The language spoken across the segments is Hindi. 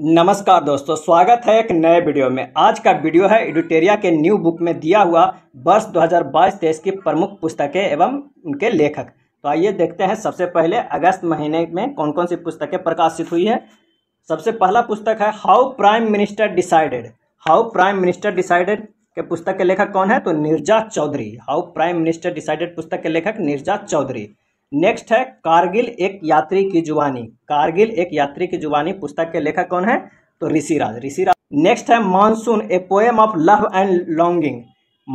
नमस्कार दोस्तों स्वागत है एक नए वीडियो में आज का वीडियो है एडिटेरिया के न्यू बुक में दिया हुआ वर्ष 2022 हजार की प्रमुख पुस्तकें एवं उनके लेखक तो आइए देखते हैं सबसे पहले अगस्त महीने में कौन कौन सी पुस्तकें प्रकाशित हुई है सबसे पहला पुस्तक है how prime minister decided how prime minister decided के पुस्तक के लेखक कौन है तो Neerja Chowdhury how prime minister decided पुस्तक के लेखक निर्जा चौधरी नेक्स्ट है कारगिल एक यात्री की जुबानी कारगिल एक यात्री की जुबानी पुस्तक के लेखक कौन है तो ऋषिराज ऋषिराज नेक्स्ट है monsoon a poem of love and longing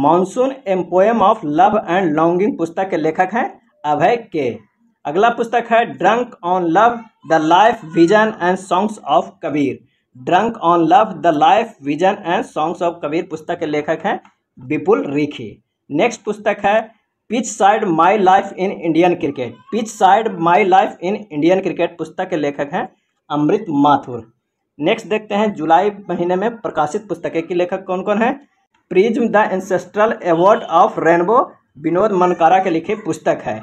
monsoon a poem of love and longing पुस्तक के लेखक हैं अभय के अगला पुस्तक है drunk on love the life vision and songs of Kabir drunk on love the life vision and songs of Kabir पुस्तक के लेखक हैं विपुल रिखी नेक्स्ट पुस्तक है pitch side my life in Indian cricket pitch side my life in Indian cricket पुस्तक के लेखक हैं अमृत माथुर नेक्स्ट देखते हैं जुलाई महीने में प्रकाशित पुस्तकें के लेखक कौन कौन हैं prism the ancestral award of rainbow Vinod Mankara के लिखे पुस्तक है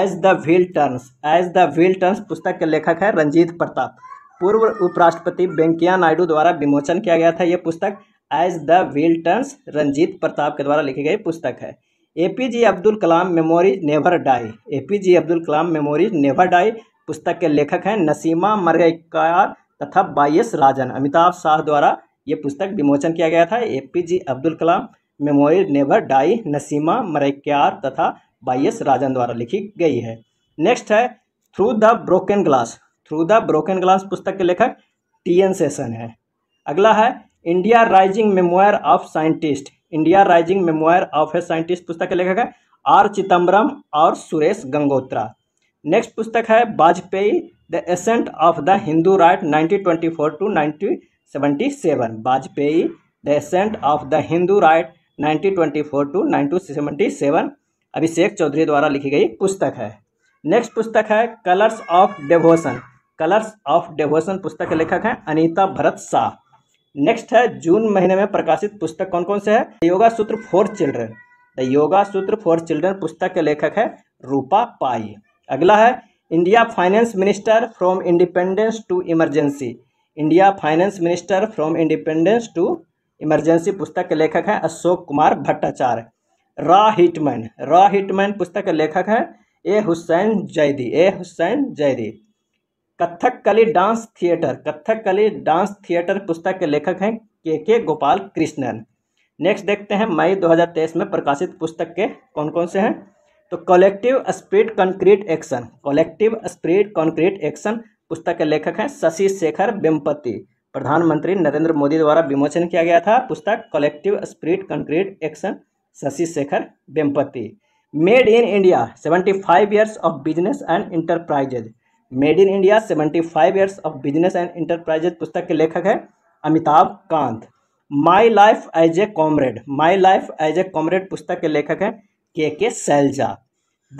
as the wheel turns as the wheel turns पुस्तक के लेखक हैं रंजीत प्रताप पूर्व उपराष्ट्रपति वेंकैया नायडू द्वारा विमोचन किया गया था यह पुस्तक as the wheel turns Ranjit Pratap के द्वारा लिखी गई पुस्तक है A P J Abdul Kalam memories never die A P J Abdul Kalam memories never die पुस्तक के लेखक हैं नसीमा मरकार तथा एस राजन अमिताभ शाह द्वारा ये पुस्तक विमोचन किया गया था A P J Abdul Kalam memories never die Nasima Marakkar तथा एस राजन द्वारा लिखी गई है नेक्स्ट है through the broken glass through the broken glass पुस्तक के लेखक टी एन सेशन है अगला है India rising memoir of scientist India rising memoir of a scientist पुस्तक के लेखक है आर चिदम्बरम और सुरेश गंगोत्रा नेक्स्ट पुस्तक है Vajpayee the ascent of the Hindu right 1924 to nineteen seven Vajpayee the ascent of the Hindu right four to seven Abhishek Choudhary द्वारा लिखी गई पुस्तक है नेक्स्ट पुस्तक है colours of devotion colours of devotion पुस्तक के लेखक हैं अनीता भरत शाह नेक्स्ट है जून महीने में प्रकाशित पुस्तक कौन कौन से है योगा सूत्र फॉर चिल्ड्रन द योगा सूत्र फॉर चिल्ड्रन पुस्तक के लेखक है रूपा पाई अगला है India finance minister from independence to emergency India finance minister from independence to emergency पुस्तक के लेखक हैं अशोक कुमार भट्टाचार्य रॉ हिटमैन रा हिटमैन पुस्तक के लेखक हैं ए हुसैन जैदी ए हुसैन जैदी कत्थक कली डांस थिएटर कत्थक कली डांस थिएटर पुस्तक के लेखक हैं के के गोपाल कृष्णन नेक्स्ट देखते हैं मई 2023 में प्रकाशित पुस्तक के कौन कौन से हैं तो collective spirit concrete action collective spirit concrete action पुस्तक के लेखक हैं शशि शेखर वेम्पति प्रधानमंत्री नरेंद्र मोदी द्वारा विमोचन किया गया था पुस्तक collective spirit concrete action Shashi Shekhar Vempati made in India seventy five years of business and enterprises made in India seventy five years of business and enterprises पुस्तक के लेखक है Amitabh Kant my life as a comrade my life as a comrade पुस्तक के लेखक हैं K K Shailaja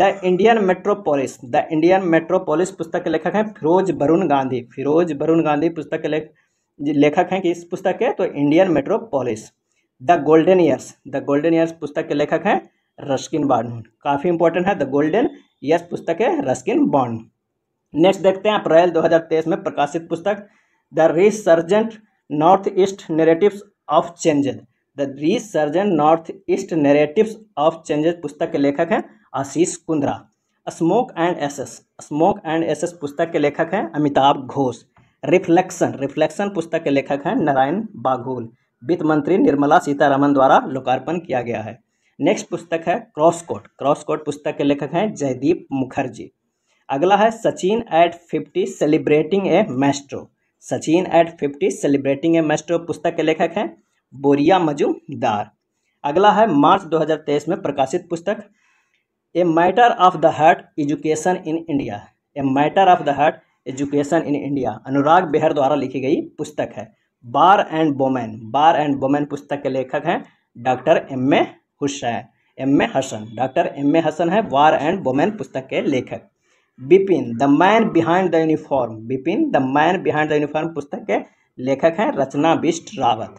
the Indian metropolis the Indian metropolis पुस्तक के लेखक हैं फिरोज वरुण गांधी फिरोज वरुण गांधी पुस्तक के लेख लेखक हैं कि इस पुस्तक के तो Indian metropolis the golden years the golden years पुस्तक के लेखक हैं रस्किन बॉन्ड काफ़ी इंपॉर्टेंट है द गोल्डन ईयर्स पुस्तक है रस्किन बॉन्ड नेक्स्ट देखते हैं अप्रैल 2023 में प्रकाशित पुस्तक the resurgent north east narrative of changes the resurgent north east narrative of changes पुस्तक के लेखक हैं Ashish Kundra smoke and ashes smoke and ashes पुस्तक के लेखक हैं अमिताभ घोष रिफ्लेक्शन रिफ्लेक्शन पुस्तक के लेखक हैं नारायण बाघोल वित्त मंत्री निर्मला सीतारामन द्वारा लोकार्पण किया गया है नेक्स्ट पुस्तक है क्रॉस कोट क्रॉस कोट पुस्तक के लेखक हैं जयदीप मुखर्जी अगला है Sachin at fifty celebrating a maestro Sachin at fifty celebrating a maestro पुस्तक के लेखक हैं बोरिया मजूमदार अगला है मार्च 2023 में प्रकाशित पुस्तक a matter of the heart education in India a matter of the heart education in India Anurag Behar द्वारा लिखी गई पुस्तक है bar and bowman bar and bowman पुस्तक के लेखक हैं doctor M A Hussain M A Hasan doctor M A Hasan है वार एंड बोमैन पुस्तक के लेखक Bipin the man behind the uniform Bipin the man behind the uniform पुस्तक के लेखक हैं Rachna Bisht Rawat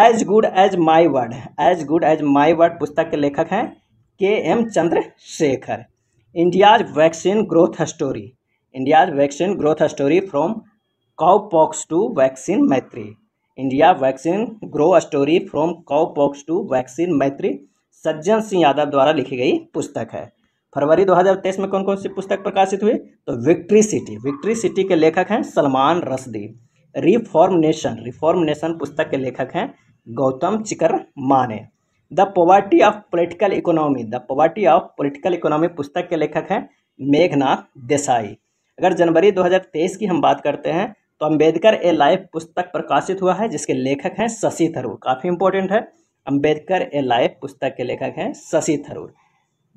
as good as my word as good as my word पुस्तक के लेखक हैं K M Chandrasekhar India's vaccine growth story India's vaccine growth story from cow pox to vaccine Maitri India vaccine grow story from cow pox to vaccine Maitri Sajjan Singh Yadav द्वारा लिखी गई पुस्तक है फरवरी 2023 में कौन कौन सी पुस्तक प्रकाशित हुई तो विक्ट्री सिटी विक्ट्री सिटी के लेखक हैं Salman Rushdie reform nation reform nation पुस्तक के लेखक हैं गौतम चिकर माने the poverty of political economy the poverty of political economy पुस्तक के लेखक हैं मेघनाथ देसाई अगर जनवरी 2023 की हम बात करते हैं तो अंबेडकर ए लाइफ पुस्तक प्रकाशित हुआ है जिसके लेखक हैं शशि थरूर काफ़ी इंपॉर्टेंट है अंबेडकर ए लाइफ पुस्तक के लेखक हैं शशि थरूर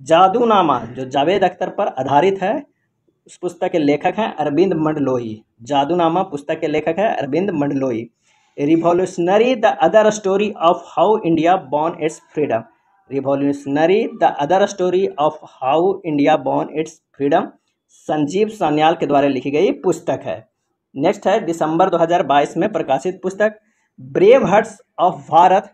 जादूनामा जो जावेद अख्तर पर आधारित है उस पुस्तक के लेखक हैं अरविंद मंडलोई जादूनामा पुस्तक के लेखक हैं Arvind Mandloi revolutionary the other story of how India born its freedom revolutionary the other story of how India born its freedom Sanjeev Sanyal के द्वारा लिखी गई पुस्तक है नेक्स्ट है दिसंबर 2022 में प्रकाशित पुस्तक brave hearts of Bharat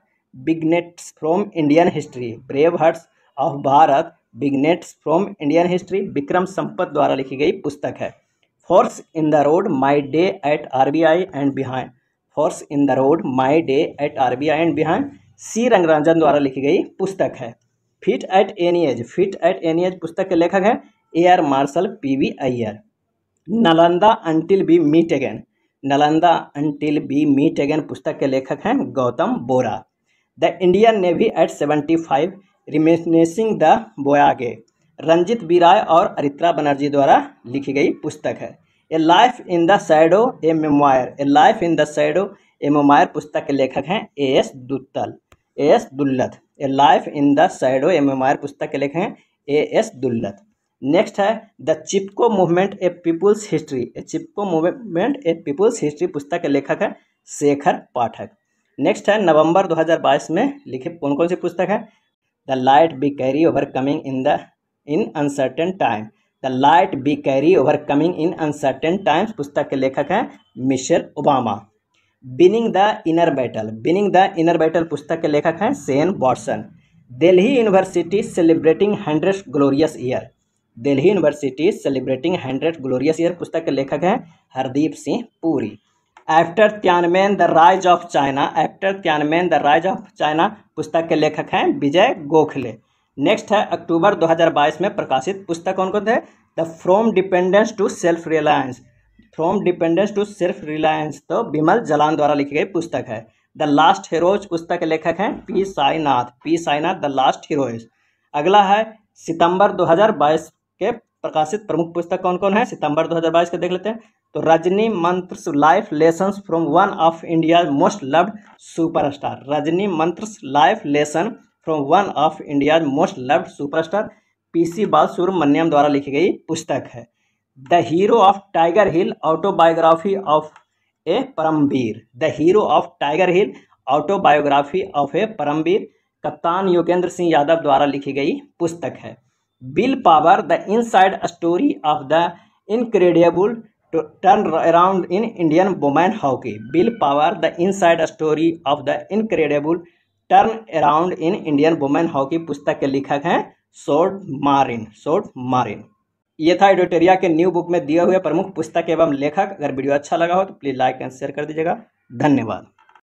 vignettes from Indian history brave hearts of Bharat vignettes from Indian history Vikram Sampath द्वारा लिखी गई पुस्तक है forks in the road my day at R B I and behind forks in the road my day at R B I and behind C Rangarajan द्वारा लिखी गई पुस्तक है fit at any age fit at any age पुस्तक के लेखक हैं A R martial P V Iyer Nalanda until B meet again Nalanda until B meet again पुस्तक के लेखक हैं गौतम बोरा the Indian navy eight seventy five रिमेनेसिंग the बोयागे Ranjit बीराय और अरित्रा बनर्जी द्वारा लिखी गई पुस्तक है ए life in the shadow A memoir A life in the shadow A memoir पुस्तक के लेखक हैं A S दुत्तल A S दुल्लत A life in the shadow A memoir पुस्तक के लेखक हैं ए एस दुल्लत नेक्स्ट है the Chipko movement a people's history a Chipko movement a people's history पुस्तक के लेखक है शेखर पाठक नेक्स्ट है नवंबर 2022 में लिखे कौन कौन सी पुस्तक है the light be carry overcoming in the in uncertain time the light we carry over coming in uncertain times पुस्तक के लेखक हैं Michelle Obama winning the inner battle winning the inner battle पुस्तक के लेखक हैं Shane Watson Delhi university celebrating hundred glorious year Delhi university celebrating hundred glorious year पुस्तक के लेखक हैं Hardeep Singh Puri after Tiananmen the rise of China after Tiananmen the rise of China पुस्तक के लेखक हैं विजय गोखले नेक्स्ट है अक्टूबर 2022 में प्रकाशित पुस्तक कौन कौन थे the from dependence to self reliance from dependence to self reliance तो बिमल जलान द्वारा लिखी गई पुस्तक है द लास्ट हीरोज पुस्तक के लेखक हैं P Sainath P Sainath the last heroes अगला है सितंबर 2022 के प्रकाशित प्रमुख पुस्तक कौन कौन है सितंबर 2022 के देख लेते हैं तो Rajni mantra life lesson from one of India most loved superstar Rajni mantra life lesson from one of India most loved superstar PC Balasubramaniam द्वारा लिखी गई पुस्तक है the hero of tiger hill autobiography of a Paramvir the hero of tiger hill autobiography of a Paramvir कप्तान योगेंद्र सिंह यादव द्वारा लिखी गई पुस्तक है will power the inside story of the incredible to turn around in Indian women hockey. Bill Power, the inside story of the incredible turn around in Indian women hockey पुस्तक के लेखक हैं सोड मारिन सोड मारिन ये था एडिटोरिया के न्यू बुक में दिए हुए प्रमुख पुस्तक एवं लेखक अगर वीडियो अच्छा लगा हो तो प्लीज़ लाइक एंड शेयर कर दीजिएगा धन्यवाद